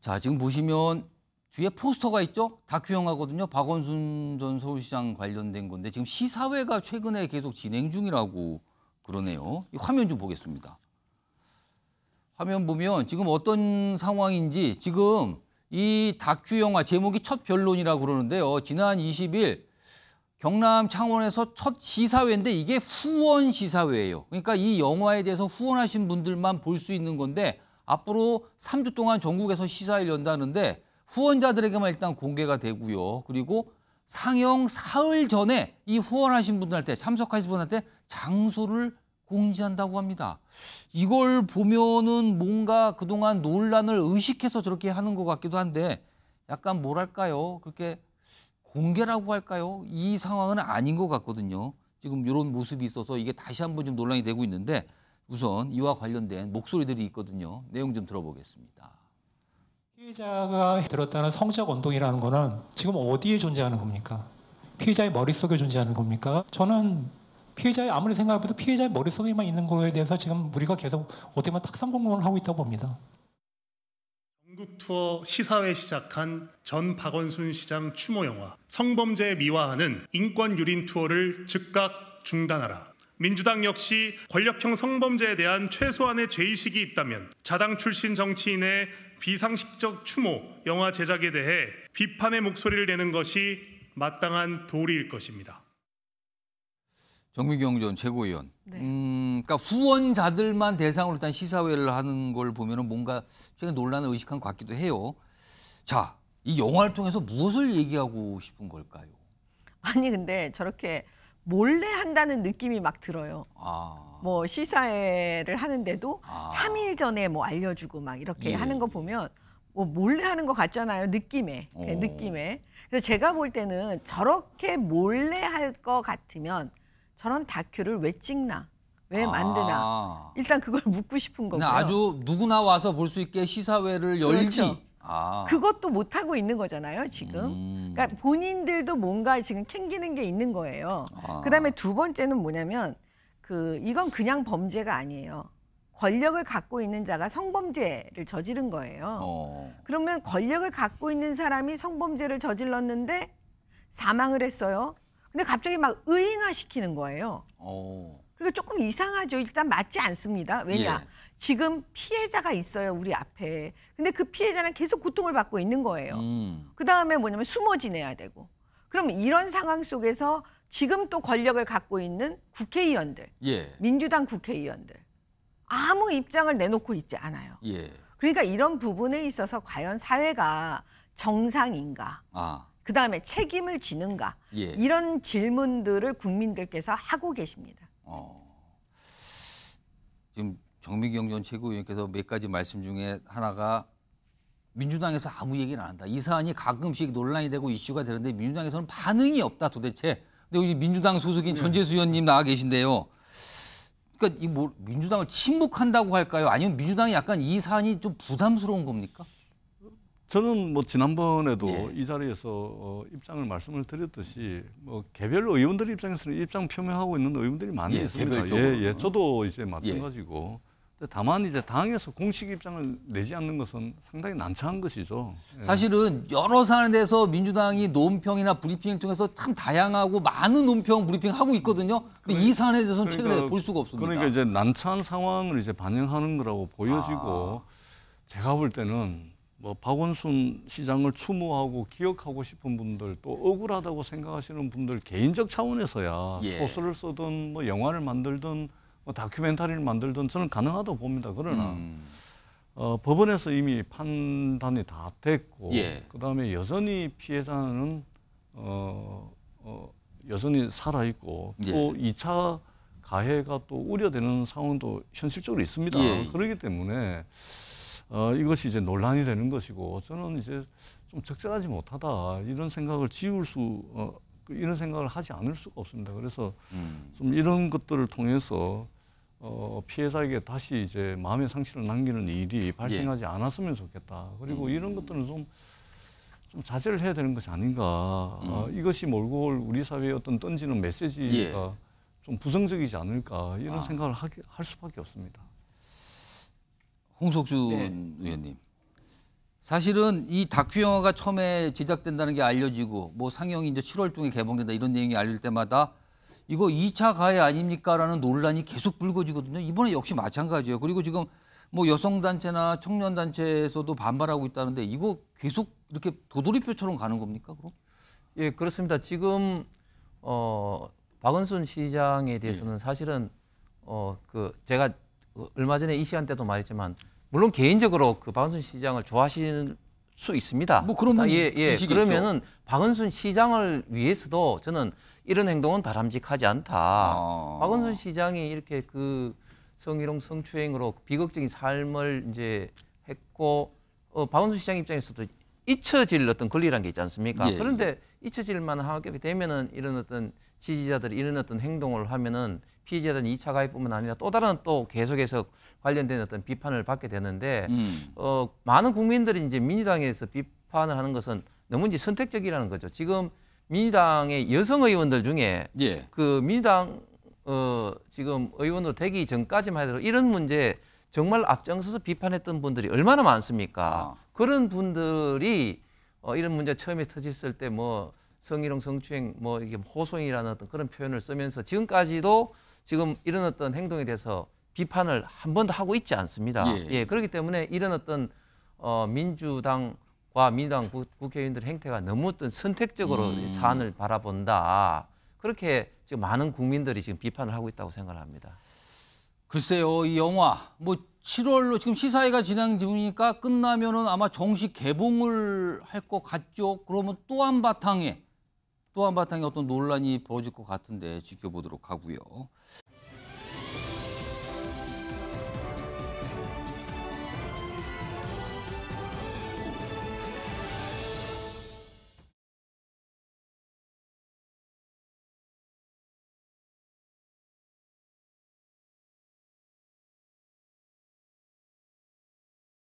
자, 지금 보시면 뒤에 포스터가 있죠? 다큐영화거든요. 박원순 전 서울시장 관련된 건데 지금 시사회가 최근에 계속 진행 중이라고 그러네요. 이 화면 좀 보겠습니다. 화면 보면 지금 어떤 상황인지 지금 이 다큐영화 제목이 첫 변론이라고 그러는데요. 지난 20일 경남 창원에서 첫 시사회인데 이게 후원 시사회예요. 그러니까 이 영화에 대해서 후원하신 분들만 볼 수 있는 건데 앞으로 3주 동안 전국에서 시사에 연다는데 후원자들에게만 일단 공개가 되고요. 그리고 상영 사흘 전에 이 후원하신 분들한테 참석하신 분한테 장소를 공지한다고 합니다. 이걸 보면은 뭔가 그동안 논란을 의식해서 저렇게 하는 것 같기도 한데 약간 뭐랄까요? 그렇게 공개라고 할까요? 이 상황은 아닌 것 같거든요. 지금 이런 모습이 있어서 이게 다시 한번 좀 논란이 되고 있는데 우선 이와 관련된 목소리들이 있거든요. 내용 좀 들어보겠습니다. 피해자가 들었다는 성적 운동이라는 거는 지금 어디에 존재하는 겁니까? 피해자의 머릿속에 존재하는 겁니까? 저는 피해자의 아무리 생각해도 피해자의 머릿속에만 있는 거에 대해서 지금 우리가 계속 어떻게 보면 탁상공론을 하고 있다고 봅니다. 전국 투어 시사회 시작한 전 박원순 시장 추모 영화 성범죄 미화하는 인권 유린 투어를 즉각 중단하라. 민주당 역시 권력형 성범죄에 대한 최소한의 죄의식이 있다면 자당 출신 정치인의 비상식적 추모 영화 제작에 대해 비판의 목소리를 내는 것이 마땅한 도리일 것입니다. 정미경 전 최고위원. 네. 음, 그러니까 후원자들만 대상으로 일단 시사회를 하는 걸 보면 은 뭔가 최근 논란을 의식한 것 같기도 해요. 자, 이 영화를 통해서 무엇을 얘기하고 싶은 걸까요? 아니 근데 저렇게 몰래 한다는 느낌이 막 들어요. 아. 뭐 시사회를 하는데도 아. 3일 전에 뭐 알려주고 막 이렇게 예. 하는 거 보면 뭐 몰래 하는 것 같잖아요. 느낌에. 그 오. 느낌에. 그래서 제가 볼 때는 저렇게 몰래 할 것 같으면 저런 다큐를 왜 찍나? 왜 아. 만드나? 아. 일단 그걸 묻고 싶은 거고요. 아주 누구나 와서 볼 수 있게 시사회를 열지. 그렇죠. 아. 그것도 못 하고 있는 거잖아요 지금. 음. 그러니까 본인들도 뭔가 지금 캥기는 게 있는 거예요. 아. 그다음에 두 번째는 뭐냐면 그 이건 그냥 범죄가 아니에요. 권력을 갖고 있는 자가 성범죄를 저지른 거예요. 어. 그러면 권력을 갖고 있는 사람이 성범죄를 저질렀는데 사망을 했어요. 근데 갑자기 막 의인화시키는 거예요. 어. 그러니까 조금 이상하죠. 일단 맞지 않습니다. 왜냐? 예. 지금 피해자가 있어요 우리 앞에. 근데 그 피해자는 계속 고통을 받고 있는 거예요. 음. 그 다음에 뭐냐면 숨어 지내야 되고. 그럼 이런 상황 속에서 지금 또 권력을 갖고 있는 국회의원들, 예. 민주당 국회의원들 아무 입장을 내놓고 있지 않아요. 예. 그러니까 이런 부분에 있어서 과연 사회가 정상인가? 아. 그 다음에 책임을 지는가? 예. 이런 질문들을 국민들께서 하고 계십니다. 어. 지금 정미경 전 최고위원께서 몇 가지 말씀 중에 하나가 민주당에서 아무 얘기를 안 한다. 이 사안이 가끔씩 논란이 되고 이슈가 되는데 민주당에서는 반응이 없다 도대체. 근데 우리 민주당 소속인 네. 전재수 의원님 나와 계신데요. 그러니까 이 뭐 민주당을 침묵한다고 할까요? 아니면 민주당이 약간 이 사안이 좀 부담스러운 겁니까? 저는 뭐 지난번에도 예. 이 자리에서 어, 입장을 말씀을 드렸듯이 뭐 개별 의원들 입장에서는 입장 표명하고 있는 의원들이 많이 예, 있습니다. 개별적으로. 예, 예. 저도 이제 마찬가지고. 예. 다만 이제 당에서 공식 입장을 내지 않는 것은 상당히 난처한 것이죠. 예. 사실은 여러 사안에 대해서 민주당이 논평이나 브리핑을 통해서 참 다양하고 많은 논평 브리핑 하고 있거든요. 근데 그러이 사안에 대해서는 그러니까, 최근에 볼 수가 없습니다. 그러니까 이제 난처한 상황을 이제 반영하는 거라고 보여지고 아. 제가 볼 때는 뭐 박원순 시장을 추모하고 기억하고 싶은 분들 또 억울하다고 생각하시는 분들 개인적 차원에서야 예. 소설을 쓰든 뭐 영화를 만들든 뭐 다큐멘터리를 만들든 저는 가능하다고 봅니다. 그러나 음. 어, 법원에서 이미 판단이 다 됐고 예. 그다음에 여전히 피해자는 어, 어, 여전히 살아 있고 또 예. 2차 가해가 또 우려되는 상황도 현실적으로 있습니다. 예. 그러기 때문에 어, 이것이 이제 논란이 되는 것이고 저는 이제 좀 적절하지 못하다 이런 생각을 지울 수 어, 그 이런 생각을 하지 않을 수가 없습니다. 그래서 음. 좀 이런 것들을 통해서 어, 피해자에게 다시 이제 마음의 상실을 남기는 일이 예. 발생하지 예. 않았으면 좋겠다. 그리고 음. 이런 것들은 좀, 좀 자제를 해야 되는 것이 아닌가. 아, 음. 어, 이것이 몰고 올 우리 사회의 어떤 던지는 메시지가 예. 좀 부정적이지 않을까 이런 아. 생각을 하기, 할 수밖에 없습니다. 홍석준 네. 의원님. 사실은 이 다큐 영화가 처음에 제작된다는 게 알려지고 뭐 상영이 이제 7월 중에 개봉된다 이런 내용이 알릴 때마다 이거 2차 가해 아닙니까라는 논란이 계속 불거지거든요. 이번에 역시 마찬가지예요. 그리고 지금 뭐 여성단체나 청년단체에서도 반발하고 있다는데 이거 계속 이렇게 도돌이표처럼 가는 겁니까 그럼? 예 그렇습니다. 지금 어 박은순 시장에 대해서는 예. 사실은 어 그 제가 얼마 전에 이 시간 때도 말했지만 물론 개인적으로 그 박원순 시장을 좋아하시는 수 있습니다. 뭐 그런 분 아, 예, 예. 그러면은 박원순 시장을 위해서도 저는 이런 행동은 바람직하지 않다. 아. 박원순 시장이 이렇게 그 성희롱 성추행으로 비극적인 삶을 이제 했고 어, 박원순 시장 입장에서도 잊혀질 어떤 권리라는게 있지 않습니까? 예, 그런데 예. 잊혀질 만하게 한 되면은 이런 어떤 지지자들이 이런 어떤 행동을 하면은 피해자는 2차가입뿐만 아니라 또 다른 또 계속해서 관련된 어떤 비판을 받게 되는데 음. 어, 많은 국민들이 이제 민주당에서 비판을 하는 것은 너무 이제 선택적이라는 거죠. 지금 민주당의 여성 의원들 중에 예. 그 민주당 어, 지금 의원으로 되기 전까지만 해도 이런 문제 정말 앞장서서 비판했던 분들이 얼마나 많습니까? 아. 그런 분들이 어, 이런 문제 처음에 터졌을 때뭐 성희롱, 성추행, 뭐 이게 호소행이라는 어떤 그런 표현을 쓰면서 지금까지도 지금 이런 어떤 행동에 대해서 비판을 한 번도 하고 있지 않습니다. 예. 예 그렇기 때문에 이런 어떤 어, 민주당과 민당 국회의원들 행태가 너무 어떤 선택적으로 음. 사안을 바라본다. 그렇게 지금 많은 국민들이 지금 비판을 하고 있다고 생각을 합니다. 글쎄요, 이 영화 뭐 7월로 지금 시사회가 진행 중이니까 끝나면은 아마 정식 개봉을 할 것 같죠. 그러면 또 한 바탕에 또 한 바탕에 어떤 논란이 벌어질 것 같은데 지켜보도록 하고요.